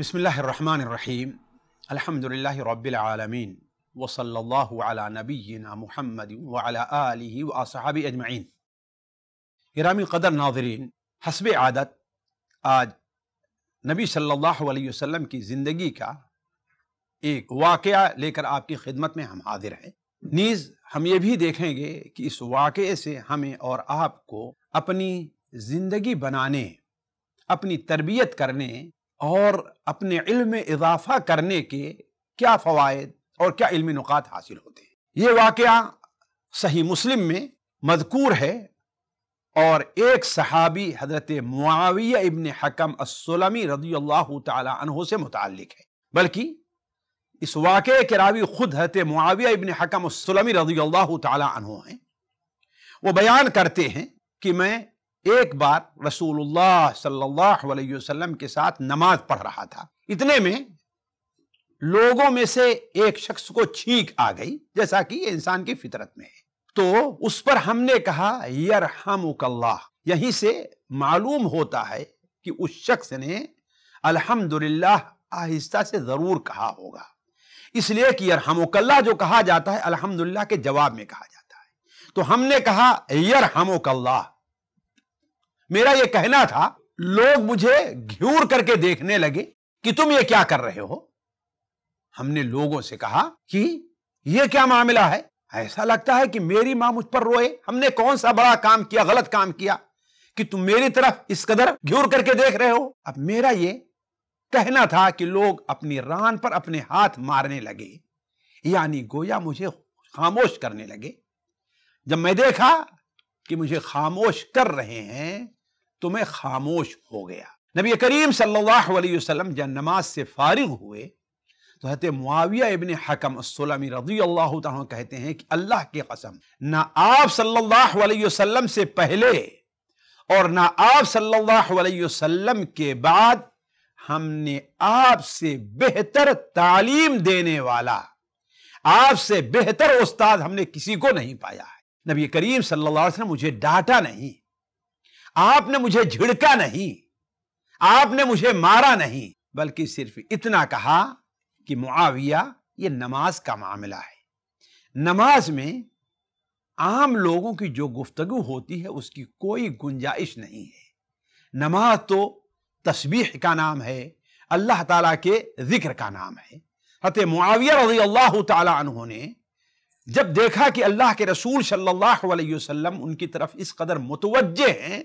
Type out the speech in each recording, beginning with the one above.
بسم الله الرحمن الرحيم الحمد لله رب العالمين وصلى الله على نبينا محمد وعلى آله وأصحابه أجمعين गिरामी कदर नाजरीन हसब आदत आज नबी सल्लल्लाहु अलैहि वसल्लम की ज़िंदगी का एक वाक़ लेकर आपकी खिदमत में हम हाजिर हैं नीज़ हम ये भी देखेंगे कि इस वाक़े से हमें और आपको अपनी ज़िंदगी बनाने अपनी तरबियत करने और अपने इल्म में इजाफा करने के क्या फ़वाद और क्या इल्मी नुकात हासिल होते हैं ये वाक़ सही मुस्लिम में मजकूर है और एक सहाबी हजरत मुआविया इबन हकम असलमी रजी अल्लाह तहों से मुतक है बल्कि इस वाक़े के रावी खुद हजरत मुआविया इबन हकम असलमी रजी अल्लाह तहों हैं वो बयान करते हैं कि मैं एक बार रसूलुल्लाह सल्लल्लाहु अलैहि वसल्लम के साथ नमाज पढ़ रहा था इतने में लोगों में से एक शख्स को छींक आ गई जैसा कि इंसान की फितरत में है तो उस पर हमने कहा यरहमुकल्लाह यहीं से मालूम होता है कि उस शख्स ने अल्हम्दुलिल्लाह आहिस्ता से ज़रूर कहा होगा इसलिए कि यरहमुकल्लाह जो कहा जाता है अल्हम्दुलिल्लाह के जवाब में कहा जाता है तो हमने कहा यरहमुकल्लाह मेरा यह कहना था लोग मुझे घ्यूर करके देखने लगे कि तुम ये क्या कर रहे हो हमने लोगों से कहा कि यह क्या मामला है ऐसा लगता है कि मेरी मां मुझ पर रोए हमने कौन सा बड़ा काम किया गलत काम किया कि तुम मेरी तरफ इस कदर घ्यूर करके देख रहे हो अब मेरा यह कहना था कि लोग अपनी रान पर अपने हाथ मारने लगे यानी गोया मुझे खामोश करने लगे जब मैं देखा कि मुझे खामोश कर रहे हैं तुम्हें खामोश हो गया नबी करीम सल्लल्लाहु अलैहि वसल्लम जब नमाज से फारिग हुए तो हत मुआविया इबन हकम सलमी रजी अल्लाह कहते हैं कि अल्लाह की कसम ना आप सल्लल्लाहु अलैहि वसल्लम से पहले और ना आप सल्लल्लाहु अलैहि वसल्लम के बाद हमने आपसे बेहतर तालीम देने वाला आपसे बेहतर उस्ताद हमने किसी को नहीं पाया है नबी करीम सल्लल्लाहु अलैहि वसल्लम मुझे डांटा नहीं आपने मुझे झिड़का नहीं आपने मुझे मारा नहीं बल्कि सिर्फ इतना कहा कि मुआविया ये नमाज का मामला है नमाज में आम लोगों की जो गुफ्तगु होती है उसकी कोई गुंजाइश नहीं है नमाज तो तस्बीह का नाम है अल्लाह ताला के जिक्र का नाम है हत मुआविया रजी अल्लाह तु ने जब देखा कि अल्लाह के रसूल सल्लल्लाहु अलैहि वसल्लम उनकी तरफ इस कदर मुतवजह हैं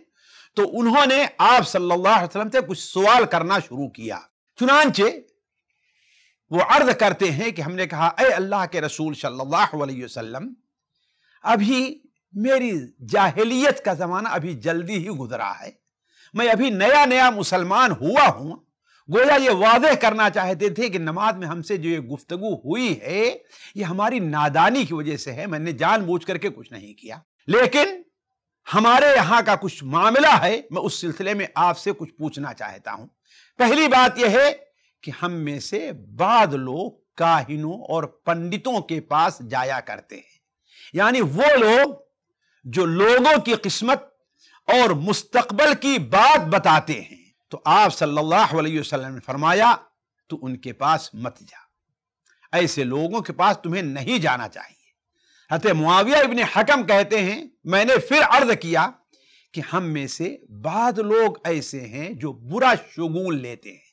तो उन्होंने आप सल्लल्लाहु अलैहि वसल्लम से कुछ सवाल करना शुरू किया चुनानचे वो अर्ज करते हैं कि हमने कहा अय अल्लाह के रसूल सल्लल्लाहु अलैहि वसल्लम अभी मेरी जाहिलियत का ज़माना अभी जल्दी ही गुजरा है मैं अभी नया नया मुसलमान हुआ हूं गोया ये वादे करना चाहते थे कि नमाज में हमसे जो ये गुफ्तगु हुई है ये हमारी नादानी की वजह से है मैंने जानबूझ करके कुछ नहीं किया लेकिन हमारे यहां का कुछ मामला है मैं उस सिलसिले में आपसे कुछ पूछना चाहता हूं पहली बात यह है कि हम में से बाद लोग काहिनों और पंडितों के पास जाया करते हैं यानी वो लोग जो लोगों की किस्मत और मुस्तकबल की बात बताते हैं तो आप सल्लल्लाहु अलैहि वसल्लम ने फरमाया तो उनके पास मत जा ऐसे लोगों के पास तुम्हें नहीं जाना चाहिए हत मुआविया इबन हकम कहते हैं मैंने फिर अर्ज किया कि हम में से बाद लोग ऐसे हैं जो बुरा शगुन लेते हैं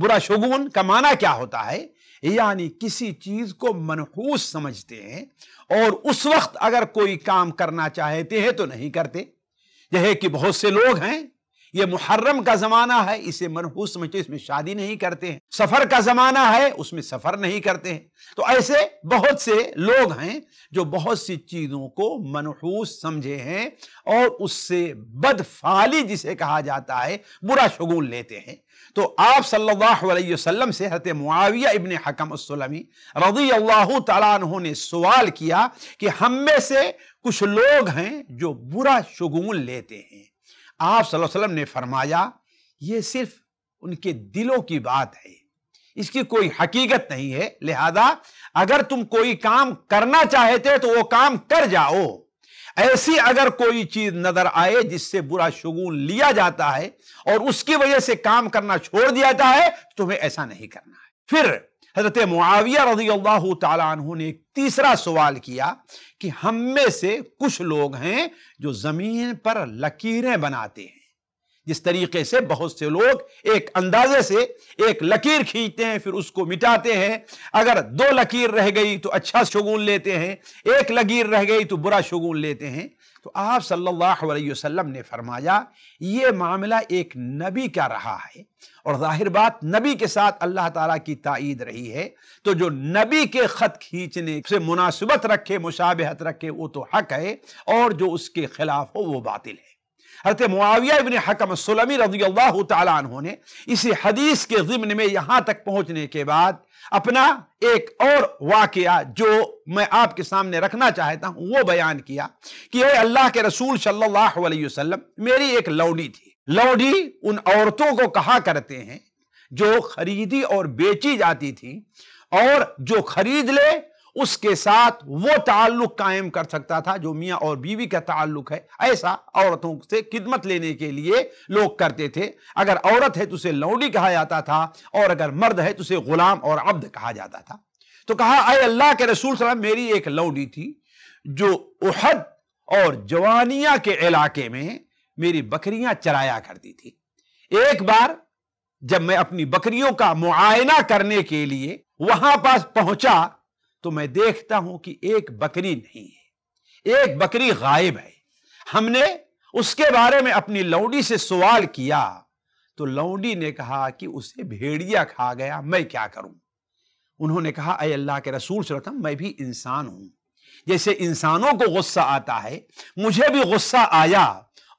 बुरा शगुन का माना क्या होता है यानी किसी चीज को मनहूस समझते हैं और उस वक्त अगर कोई काम करना चाहते हैं तो नहीं करते यह कि बहुत से लोग हैं ये मुहर्रम का जमाना है इसे मनहूस समझते इसमें शादी नहीं करते हैं सफर का जमाना है उसमें सफर नहीं करते हैं तो ऐसे बहुत से लोग हैं जो बहुत सी चीजों को मनहूस समझे हैं और उससे बदफाली जिसे कहा जाता है बुरा शगुल लेते हैं तो आप सल्लल्लाहु अलैहि वसल्लम से हजरत मुआविया इबन हकम रजी अल्लाह तु ने सवाल किया कि हम में से कुछ लोग हैं जो बुरा शगुल लेते हैं आप वसल्लम ने फरमाया ये सिर्फ उनके दिलों की बात है इसकी कोई हकीकत नहीं है लिहाजा अगर तुम कोई काम करना चाहते तो वो काम कर जाओ ऐसी अगर कोई चीज नजर आए जिससे बुरा शगुन लिया जाता है और उसकी वजह से काम करना छोड़ दिया जाता है तुम्हें ऐसा नहीं करना है फिर हजरत मुआविया रजी अल्लाह तु ने एक तीसरा सवाल किया कि हम में से कुछ लोग हैं जो ज़मीन पर लकीरें बनाते हैं जिस तरीके से बहुत से लोग एक अंदाजे से एक लकीर खींचते हैं फिर उसको मिटाते हैं अगर दो लकीर रह गई तो अच्छा शगुन लेते हैं एक लकीर रह गई तो बुरा शगुन लेते हैं तो आप सल्लल्लाहु अलैहि वसल्लम ने फरमाया ये मामला एक नबी का रहा है और जाहिर बात नबी के साथ अल्लाह ताला की ताईद रही है तो जो नबी के ख़त खींचने से मुनासिबत रखे मुशाबहत रखे वो तो हक है और जो उसके खिलाफ हो वो बातिल है हरत मुआविया इबन हकम सलमी रजी अल्लाह तु ने इसी हदीस के ज़िम्न में यहाँ तक पहुँचने के बाद अपना एक और वाक़ जो मैं आपके सामने रखना चाहता हूँ वो बयान किया कि अरे अल्लाह के रसूल सल्लल्लाहु वसलम मेरी एक लौडी थी लौडी उन औरतों को कहा करते हैं जो खरीदी और बेची जाती थी और जो खरीद ले उसके साथ वो ताल्लुक कायम कर सकता था जो मियाँ और बीवी का ताल्लुक है ऐसा औरतों से खिदमत लेने के लिए लोग करते थे अगर औरत है तो उसे लौंडी कहा जाता था और अगर मर्द है तो उसे गुलाम और अब्द कहा जाता था तो कहा अरे अल्लाह के रसूल सलाम मेरी एक लौडी थी जो उहद और जवानिया के इलाके में मेरी बकरियां चराया करती थी एक बार जब मैं अपनी बकरियों का मुआयना करने के लिए वहां पास पहुंचा तो मैं देखता हूं कि एक बकरी नहीं है एक बकरी गायब है हमने उसके बारे में अपनी लौंडी से सवाल किया तो लौंडी ने कहा कि उसे भेड़िया खा गया मैं क्या करूं उन्होंने कहा अय अल्लाह के रसूल सल्लम मैं भी इंसान हूं जैसे इंसानों को गुस्सा आता है मुझे भी गुस्सा आया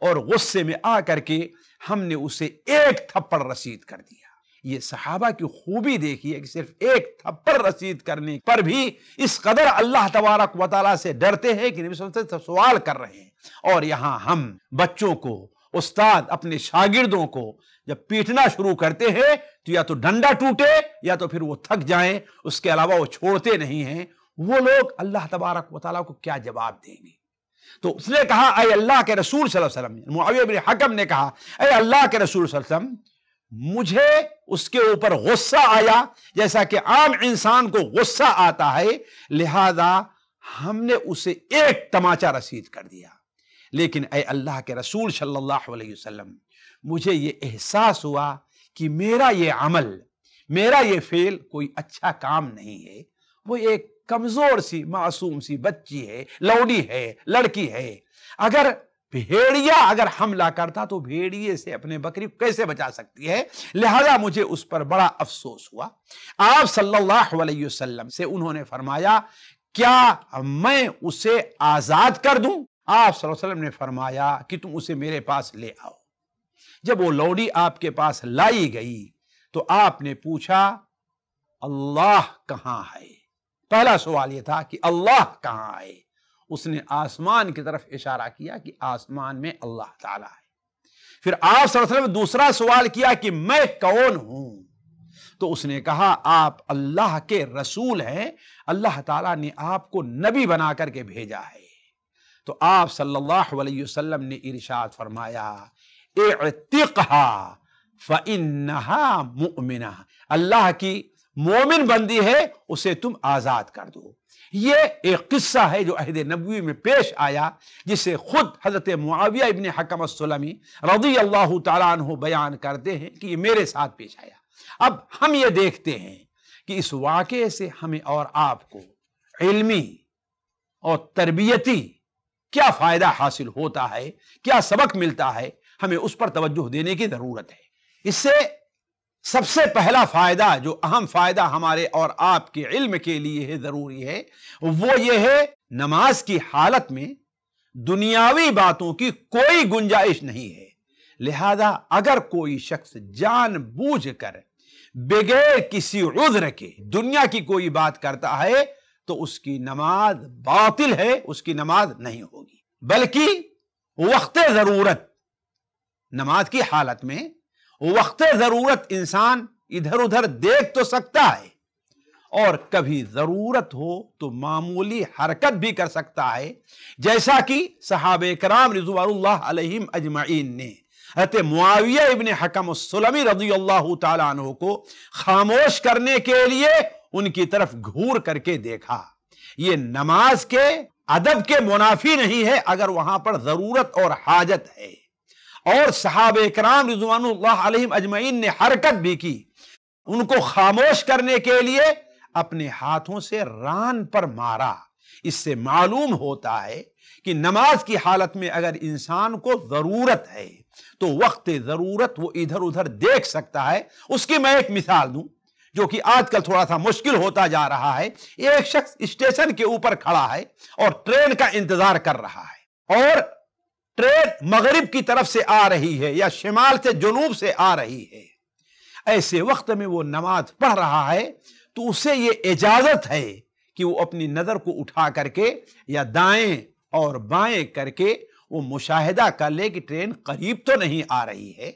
और गुस्से में आकर के हमने उसे एक थप्पड़ रसीद कर दिया ये सहाबा की खूबी देखिए कि सिर्फ एक थप्पड़ रसीद करने पर भी इस कदर अल्लाह तबारक वाली से डरते हैं कि नबी से सवाल कर रहे हैं और यहाँ हम बच्चों को उस्ताद अपने शागिर्दों को जब पीटना शुरू करते हैं तो या तो डंडा टूटे या तो फिर वो थक जाएं उसके अलावा वो छोड़ते नहीं हैं वो लोग अल्लाह तबारक वाली को क्या जवाब देंगे तो उसने कहा अल्लाह के रसूल सल्लल्लाहु अलैहि वसल्लम हकम ने कहा अल्लाह के रसूल वसल्लम मुझे उसके ऊपर गुस्सा आया जैसा कि आम इंसान को गुस्सा आता है लिहाजा हमने उसे एक तमाचा रसीद कर दिया लेकिन ए अल्लाह के रसूल सल्लल्लाहु अलैहि वसल्लम मुझे ये एहसास हुआ कि मेरा ये अमल मेरा ये फेल कोई अच्छा काम नहीं है वो एक कमज़ोर सी मासूम सी बच्ची है लौड़ी है लड़की है अगर भेड़िया अगर हमला करता तो भेड़िए से अपने बकरी कैसे बचा सकती है लिहाजा मुझे उस पर बड़ा अफसोस हुआ आप सल्लल्लाहु अलैहि वसल्लम से उन्होंने फरमाया क्या मैं उसे आजाद कर दूं आप सल्लल्लाहु अलैहि वसल्लम ने फरमाया कि तुम उसे मेरे पास ले आओ जब वो लौड़ी आपके पास लाई गई तो आपने पूछा अल्लाह कहाँ है पहला सवाल यह था कि अल्लाह कहाँ है उसने आसमान की तरफ इशारा किया कि आसमान में अल्लाह ताला है फिर आप सरसलम दूसरा सवाल किया कि मैं कौन हूं तो उसने कहा आप अल्लाह के रसूल हैं अल्लाह ताला ने आपको नबी बना करके भेजा है तो आप सल्लल्लाहु अलैहि वसल्लम ने इरशाद फरमाया एतिकहा मुमिना अल्लाह की मोमिन बंदी है उसे तुम आज़ाद कर दो ये एक किस्सा है जो अहद नबी में पेश आया जिसे खुद हजरत मुआविया इबन हकम सलमी अल्लाह तु बयान करते हैं कि ये मेरे साथ पेश आया अब हम ये देखते हैं कि इस वाक़े से हमें और आपको इलमी और तरबियती क्या फ़ायदा हासिल होता है क्या सबक मिलता है हमें उस पर तोज्जो देने की ज़रूरत है इससे सबसे पहला फायदा जो अहम फायदा हमारे और आपके इल्म के लिए है जरूरी है वो ये है नमाज की हालत में दुनियावी बातों की कोई गुंजाइश नहीं है लिहाजा अगर कोई शख्स जान बूझ कर बगैर किसी उज्र के दुनिया की कोई बात करता है तो उसकी नमाज बातिल है उसकी नमाज नहीं होगी बल्कि वक्त जरूरत नमाज की हालत में वक्त ज़रूरत इंसान इधर उधर देख तो सकता है और कभी ज़रूरत हो तो मामूली हरकत भी कर सकता है जैसा कि सहाब कराम रिजवान अजमाइन ने हत मुआविया इबन हकम सलमी रजी अल्लाह तु को खामोश करने के लिए उनकी तरफ घूर करके देखा ये नमाज के अदब के मुनाफी नहीं है अगर वहां पर ज़रूरत और हाजत है और सहाब कराम रजवान अजमैन ने हरकत भी की उनको खामोश करने के लिए अपने हाथों से रान पर मारा इससे मालूम होता है कि नमाज की हालत में अगर इंसान को ज़रूरत है तो वक्त ज़रूरत वो इधर उधर देख सकता है उसकी मैं एक मिसाल दूं जो कि आजकल थोड़ा सा मुश्किल होता जा रहा है एक शख्स स्टेशन के ऊपर खड़ा है और ट्रेन का इंतज़ार कर रहा है और ट्रेन मगरिब की तरफ से आ रही है या शिमाल से जुनूब से आ रही है ऐसे वक्त में वो नमाज पढ़ रहा है तो उसे ये इजाज़त है कि वो अपनी नज़र को उठा करके या दाएं और बाएं करके वो मुशाहिदा कर ले कि ट्रेन करीब तो नहीं आ रही है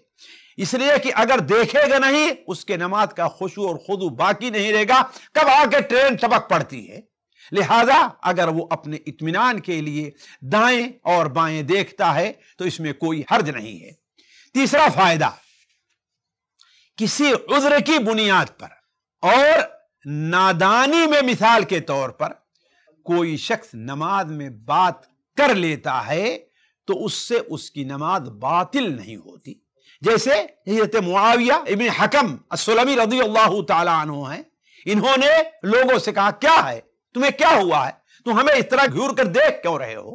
इसलिए कि अगर देखेगा नहीं उसके नमाज का खुशू और खुदू बाकी नहीं रहेगा कब आके ट्रेन टपक पड़ती है लिहाजा अगर वो अपने इत्मीनान के लिए दाएं और बाएं देखता है तो इसमें कोई हर्ज नहीं है तीसरा फायदा किसी उज्र की बुनियाद पर और नादानी में मिसाल के तौर पर कोई शख्स नमाज में बात कर लेता है तो उससे उसकी नमाज बातिल नहीं होती जैसे हजरत मुआविया इबन हकम असलमी रजी अल्लाह तु हैं इन्होंने लोगों से कहा क्या है तुम्हें क्या हुआ है तुम हमें इस तरह घूर कर देख क्यों रहे हो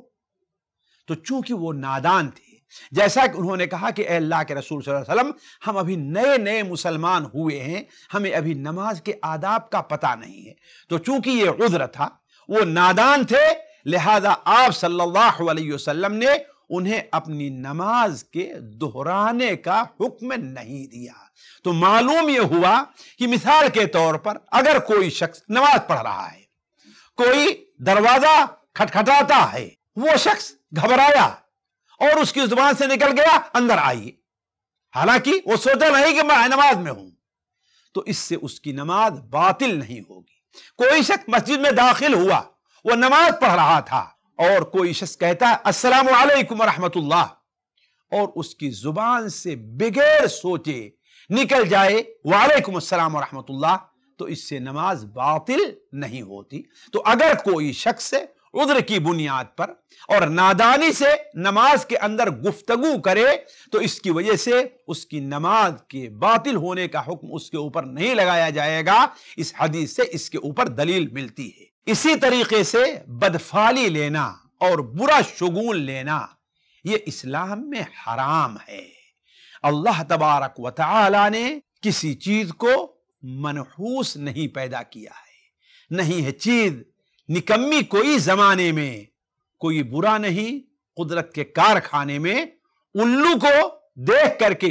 तो चूंकि वो नादान थे जैसा कि उन्होंने कहा कि अल्लाह के रसूल वसल्लम हम अभी नए नए मुसलमान हुए हैं हमें अभी नमाज के आदाब का पता नहीं है तो चूंकि ये उज्र था वो नादान थे लिहाजा आप सल्लल्लाहु अलैहि वसल्लम ने उन्हें अपनी नमाज के दोहराने का हुक्म नहीं दिया तो मालूम यह हुआ कि मिसाल के तौर पर अगर कोई शख्स नमाज पढ़ रहा है कोई दरवाजा खटखटाता है वो शख्स घबराया और उसकी जुबान से निकल गया अंदर आई हालांकि वो सोचा नहीं कि मैं नमाज में हूं तो इससे उसकी नमाज बातिल नहीं होगी कोई शख्स मस्जिद में दाखिल हुआ वो नमाज पढ़ रहा था और कोई शख्स कहता अस्सलाम वालेकुम रहमतुल्लाह और उसकी जुबान से बगैर सोचे निकल जाए वालेकुम अस्सलाम रहमतुल्लाह तो इससे नमाज बातिल नहीं होती तो अगर कोई शख्स उद्र की बुनियाद पर और नादानी से नमाज के अंदर गुफ्तगु करे तो इसकी वजह से उसकी नमाज के बातिल होने का हुक्म उसके ऊपर नहीं लगाया जाएगा इस हदीस से इसके ऊपर दलील मिलती है इसी तरीके से बदफाली लेना और बुरा शगुन लेना यह इस्लाम में हराम है अल्लाह तबारक व ने किसी चीज को मनहूस नहीं पैदा किया है नहीं है चीज निकम्मी कोई जमाने में कोई बुरा नहीं कुदरत के कारखाने में उल्लू को देख करके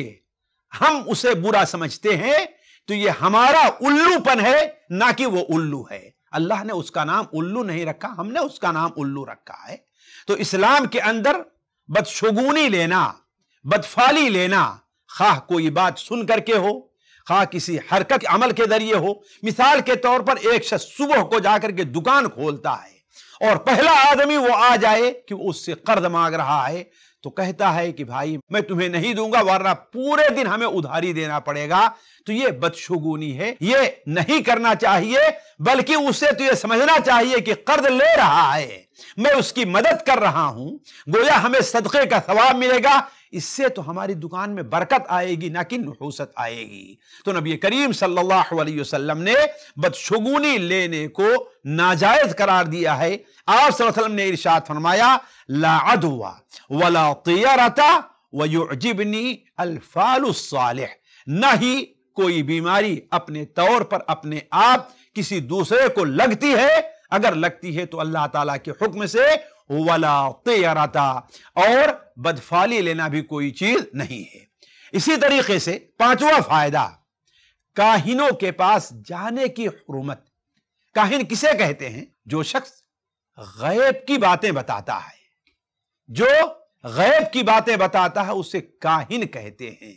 हम उसे बुरा समझते हैं तो ये हमारा उल्लूपन है ना कि वो उल्लू है अल्लाह ने उसका नाम उल्लू नहीं रखा हमने उसका नाम उल्लू रखा है तो इस्लाम के अंदर बदशगुनी लेना बदफाली लेना खा कोई बात सुन करके हो खा किसी हरकत अमल के जरिए हो मिसाल के तौर पर एक शख्स सुबह को जाकर के दुकान खोलता है और पहला आदमी वो आ जाए कि वो उससे कर्ज मांग रहा है तो कहता है कि भाई मैं तुम्हें नहीं दूंगा वरना पूरे दिन हमें उधारी देना पड़ेगा तो ये बदशुगुनी है ये नहीं करना चाहिए बल्कि उसे तो ये समझना चाहिए कि कर्ज ले रहा है मैं उसकी मदद कर रहा हूं गोया हमें सदक़े का सवाब मिलेगा इससे तो हमारी दुकान में बरकत आएगी ना कि नहूसत आएगी तो नबी करीम सल्लल्लाहु अलैहि वसल्लम ने बदशगुनी लेने को नाजायज करार दिया है आप वसल्लम ने इरशाद फरमाया ला अदवा वला तियरता वयुजिबनी अल्फाल न ही कोई बीमारी अपने तौर पर अपने आप किसी दूसरे को लगती है अगर लगती है तो अल्लाह ताला के हुक्म से वला तेरता और बदफाली लेना भी कोई चीज नहीं है इसी तरीके से पांचवा फायदा काहिनों के पास जाने की हरमत काहिन किसे कहते हैं जो शख्स गैब की बातें बताता है जो गैब की बातें बताता है उसे काहिन कहते हैं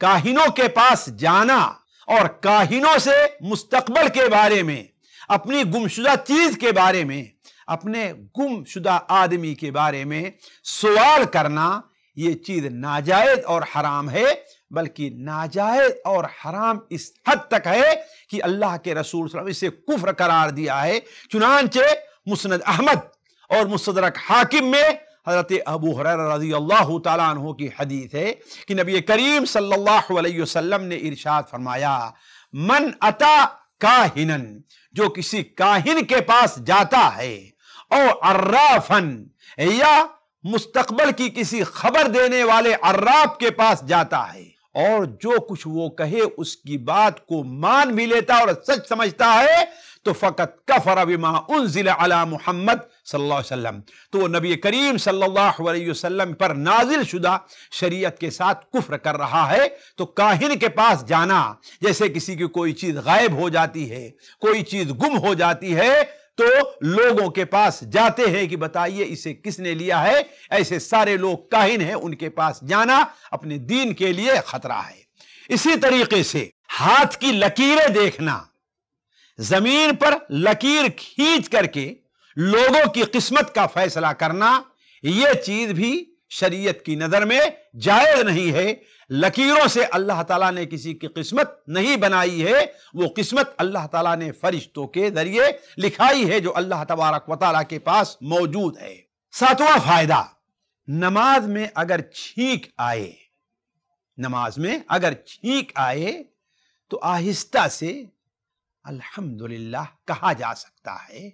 काहिनों के पास जाना और काहिनों से मुस्तकबल के बारे में अपनी गुमशुदा चीज के बारे में अपने गुमशुदा आदमी के बारे में सवाल करना ये चीज नाजायज और हराम है बल्कि नाजायज और हराम इस हद तक है कि अल्लाह के रसूल इसे कुफ्र करार दिया है चुनानचे मुस्ंद अहमद और मुस्तरक हाकिम में हज़रत अबू हर रजी अल्लाह तु की हदीत है कि नबी करीम सल्लल्लाहु अलैहि वसल्लम ने इरशाद फरमाया मन अता काहिनन जो किसी काहिन के पास जाता है और अर्राफन या मुस्तकबल की किसी खबर देने वाले अर्राफ के पास जाता है और जो कुछ वो कहे उसकी बात को मान भी लेता और सच समझता है तो फ़कत कफर अबिमा उन जिले अला मोहम्मद वसल्लम तो वो नबी करीम सल्लल्लाहु अलैहि वसल्लम पर नाजिल शुदा शरीयत के साथ कुफ्र कर रहा है तो काहिन के पास जाना जैसे किसी की कोई चीज़ गायब हो जाती है कोई चीज़ गुम हो जाती है तो लोगों के पास जाते हैं कि बताइए इसे किसने लिया है ऐसे सारे लोग काहिन हैं उनके पास जाना अपने दीन के लिए खतरा है इसी तरीके से हाथ की लकीरें देखना जमीन पर लकीर खींच करके लोगों की किस्मत का फैसला करना यह चीज भी शरीयत की नजर में जायज नहीं है लकीरों से अल्लाह ताला ने किसी की किस्मत नहीं बनाई है वो किस्मत अल्लाह ताला ने फरिश्तों के जरिए लिखाई है जो अल्लाह तबारक वाली के पास मौजूद है सातवां फायदा नमाज में अगर छींक आए नमाज में अगर छींक आए तो आहिस्ता से अल्हम्दुलिल्लाह कहा जा सकता है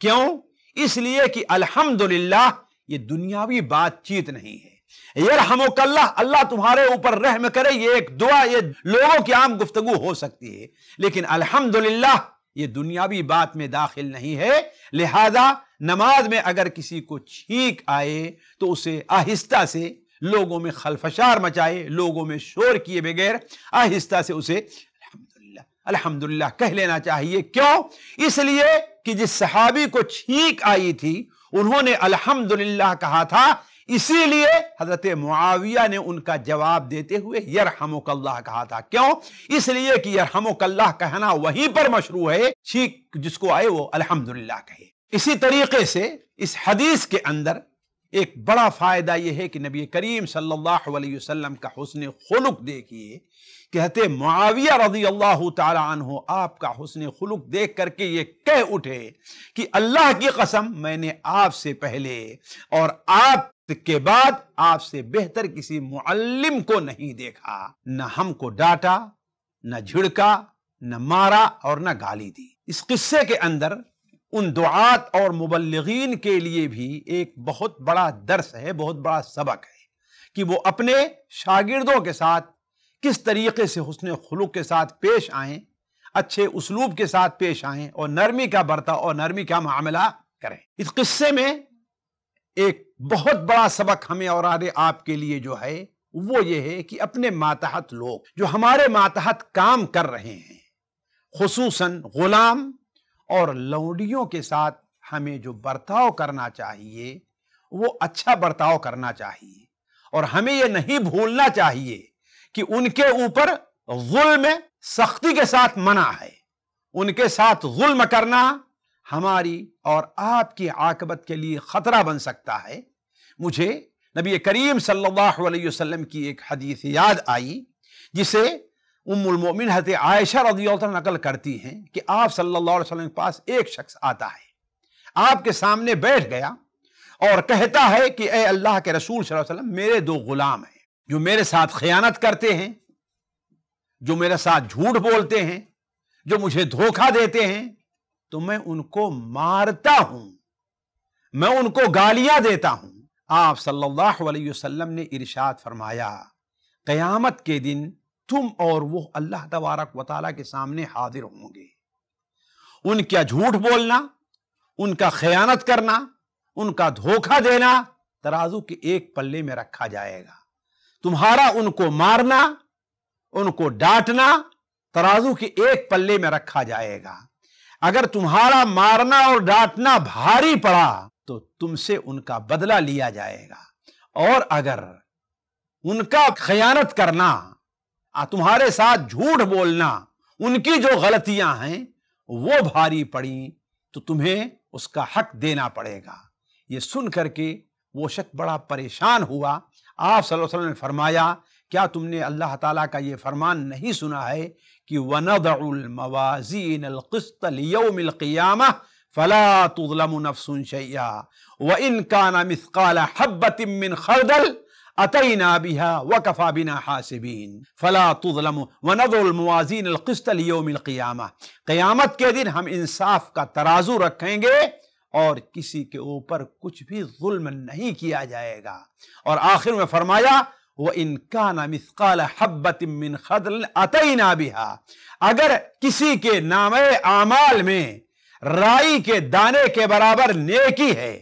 क्यों इसलिए कि अल्हम्दुलिल्लाह ये दुनियावी बातचीत नहीं है ये रहमोकल्ला अल्लाह तुम्हारे ऊपर रहम करे ये एक दुआ ये लोगों की आम गुफ्तगु हो सकती है लेकिन अल्हम्दुलिल्लाह ये दुनियावी बात में दाखिल नहीं है लिहाजा नमाज में अगर किसी को छींक आए तो उसे आहिस्ता से लोगों में खलफशार मचाए लोगों में शोर किए बगैर आहिस्ता से उसे अल्हम्दुलिल्लाह कह लेना चाहिए क्यों इसलिए कि जिस सहाबी को छींक आई थी उन्होंने अल्हम्दुलिल्लाह कहा था इसीलिए हजरत मुआविया ने उनका जवाब देते हुए यरहमुकल्लाह कहा था क्यों इसलिए कि यरहमुकल्लाह कहना वहीं पर मशरू है ठीक जिसको आए वो अल्हम्दुलिल्लाह कहे इसी तरीके से इस हदीस के अंदर एक बड़ा फ़ायदा यह है कि नबी करीम सल्लल्लाहु अलैहि वसल्लम का हसन खुलुक देखिए कहते मुआविया रजी अल्लाह तु आपका हसन खुलुक देख करके ये कह उठे कि अल्लाह की कसम मैंने आपसे पहले और आप के बाद आपसे बेहतर किसी मुअल्लिम को नहीं देखा न हमको डांटा न झिड़का न मारा और न गाली दी इस किस्से के अंदर उन दुआत और मुबलगिन के लिए भी एक बहुत बड़ा दर्स है बहुत बड़ा सबक है कि वो अपने शागिर्दों के साथ किस तरीके से हसन खलूक के साथ पेश आए अच्छे उसलूब के साथ पेश आए और नरमी का बर्ताव और नरमी का मामला करें इस किस्से में एक बहुत बड़ा सबक हमें और आरे आपके लिए जो है वो ये है कि अपने मातहत लोग जो हमारे मातहत काम कर रहे हैं खसूस गुलाम और लौंडियों के साथ हमें जो बर्ताव करना चाहिए वो अच्छा बर्ताव करना चाहिए और हमें ये नहीं भूलना चाहिए कि उनके ऊपर जुल्म सख्ती के साथ मना है उनके साथ जुल्म करना हमारी और आपकी आकबत के लिए ख़तरा बन सकता है मुझे नबी करीम सल्लल्लाहु अलैहि वसल्लम की एक हदीस याद आई जिसे मोमिन हत आयशा रजी नकल करती हैं कि आप सल्लल्लाहु अलैहि वसल्लम के पास एक शख्स आता है आपके सामने बैठ गया और कहता है कि ए अल्लाह के रसूल वसल्लम मेरे दो गुलाम हैं जो मेरे साथ खयानत करते हैं जो मेरे साथ झूठ बोलते हैं जो मुझे धोखा देते हैं तो मैं उनको मारता हूं मैं उनको गालियां देता हूं आप सल्लल्लाहु अलैहि वसल्लम ने इरशाद फरमाया क़यामत के दिन तुम और वो अल्लाह तबारक वाली के सामने हाजिर होंगे उनका झूठ बोलना उनका खयानत करना उनका धोखा देना तराजू के एक पल्ले में रखा जाएगा तुम्हारा उनको मारना उनको डांटना तराजू के एक पल्ले में रखा जाएगा अगर तुम्हारा मारना और डांटना भारी पड़ा तो तुमसे उनका बदला लिया जाएगा और अगर उनका खयानत करना तुम्हारे साथ झूठ बोलना उनकी जो गलतियां हैं वो भारी पड़ी तो तुम्हें उसका हक देना पड़ेगा ये सुन करके वो शख्स बड़ा परेशान हुआ आप सल्लल्लाहु अलैहि वसल्लम ने फरमाया क्या तुमने अल्लाह ताला का ये फरमान नहीं सुना है कि वनदउलमवाजीनक़स्तम क़यामत के दिन हम इंसाफ का तराजू रखेंगे और किसी के ऊपर कुछ भी जुल्म नहीं किया जाएगा और आखिर में फरमाया वह इनका हब्बत मिन खदल अतना बिहा अगर किसी के नाम आमाल में राई के दाने के बराबर नेकी है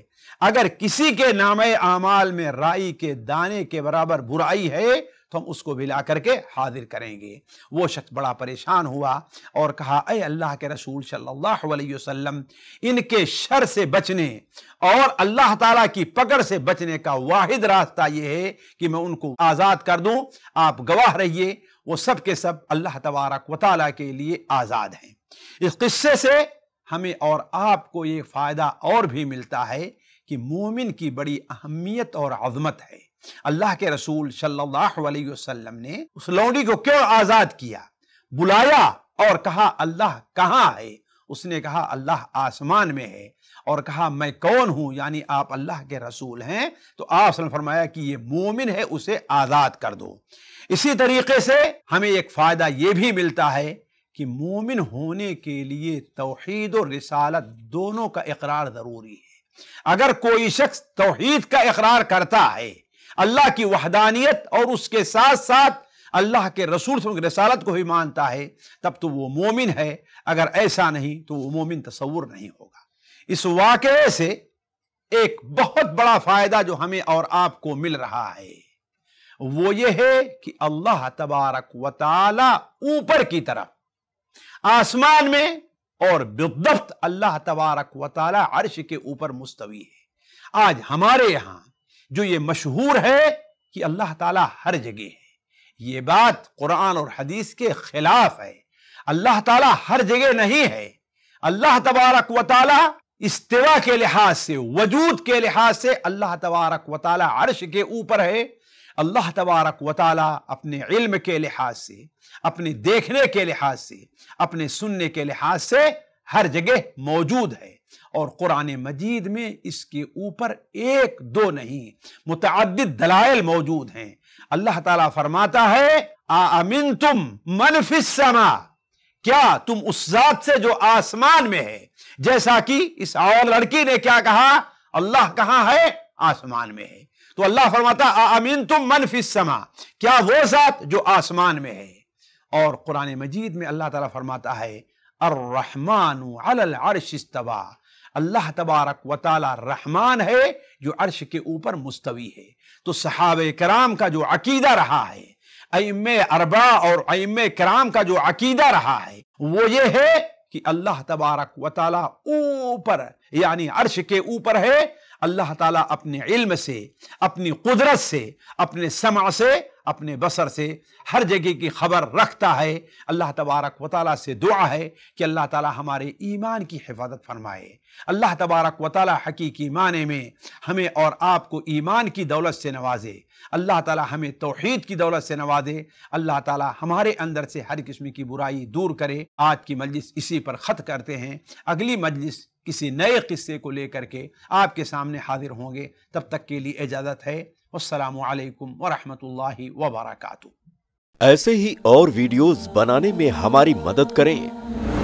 अगर किसी के नाम आमाल में राई के दाने के बराबर बुराई है तो हम उसको भी ला करके हाजिर करेंगे वो शख्स बड़ा परेशान हुआ और कहा अय अल्लाह के रसूल सल्लल्लाहु अलैहि वसल्लम इनके शर से बचने और अल्लाह ताला की पकड़ से बचने का वाहिद रास्ता ये है कि मैं उनको आज़ाद कर दूं आप गवाह रहिए वो सब के सब अल्लाह तबारक वाली के लिए आज़ाद हैं इस किस्से से हमें और आपको ये फ़ायदा और भी मिलता है कि मोमिन की बड़ी अहमियत और अजमत है अल्लाह के रसूल सल्लल्लाहु अलैहि वसल्लम ने उस लौंडी को क्यों आज़ाद किया बुलाया और कहा अल्लाह कहाँ है उसने कहा अल्लाह आसमान में है और कहा मैं कौन हूं यानी आप अल्लाह के रसूल हैं तो आप फरमाया कि ये मोमिन है उसे आज़ाद कर दो इसी तरीके से हमें एक फ़ायदा यह भी मिलता है कि मोमिन होने के लिए तोहद और रिसालत दोनों का इकरार ज़रूरी है अगर कोई शख्स तोहद का इकरार करता है अल्लाह की वहदानियत और उसके साथ साथ अल्लाह के रसूल रसालत को भी मानता है तब तो वो मोमिन है अगर ऐसा नहीं तो वो मोमिन तस्वूर नहीं होगा इस वाक़े से एक बहुत बड़ा फ़ायदा जो हमें और आपको मिल रहा है वो ये है कि अल्लाह तबारक व ऊपर की तरफ आसमान में और बिदफ्त अल्लाह तबारक व अर्श के ऊपर मुस्तवी है आज हमारे यहां जो ये मशहूर है कि अल्लाह ताला हर जगह है ये बात कुरान और हदीस के खिलाफ है अल्लाह ताला हर जगह नहीं है अल्लाह तबारक व ताला इस्तेवा के लिहाज से वजूद के लिहाज से अल्लाह तबारक व ताला अर्श के ऊपर है अल्लाह तबारक व अपने इल्म के लिहाज से अपने देखने के लिहाज से अपने सुनने के लिहाज से हर जगह मौजूद है और क़ुरान मजीद में इसके ऊपर एक दो नहीं मुतद दलाइल मौजूद हैं अल्लाह ताला फरमाता है आमिन तुम मनफिसमा क्या तुम उस जात से जो आसमान में है जैसा कि इस और लड़की ने क्या कहा अल्लाह कहाँ है आसमान में है तो अल्लाह फरमाता आमिन तुम मनफिसमा क्या वो जात जो आसमान में है और कुरान मजीद में अल्लाह ताला फरमाता है अर्रहमान अरश इस्तवा अल्लाह तबारक वाल रहमान है जो अर्श के ऊपर मुस्तवी है तो सहाब कराम का जो अकीदा रहा है अम अरबा और अम कराम का जो अकीदा रहा है वो ये है कि अल्लाह तबारक वाल ऊपर यानी अर्श के ऊपर है अल्लाह ताला अपने इल्म से अपनी कुदरत से अपने समा से अपने बसर से हर जगह की खबर रखता है अल्लाह तबारक व ताली से दुआ है कि अल्लाह ताला हमारे ईमान की हिफाजत फरमाए अल्लाह तबारक व ताली हकीकी माने में हमें और आपको ईमान की दौलत से नवाजे अल्लाह ताला हमें तोहहीद की दौलत से नवाजे अल्लाह ताला हमारे अंदर से हर किस्म की बुराई दूर करे आज की मजलिस इसी पर ख़त करते हैं अगली मजलिस किसी नए किस्से को लेकर के आपके सामने हाजिर होंगे तब तक के लिए इजाज़त है असलकम वरहमल वबरकू ऐसे ही और वीडियोस बनाने में हमारी मदद करें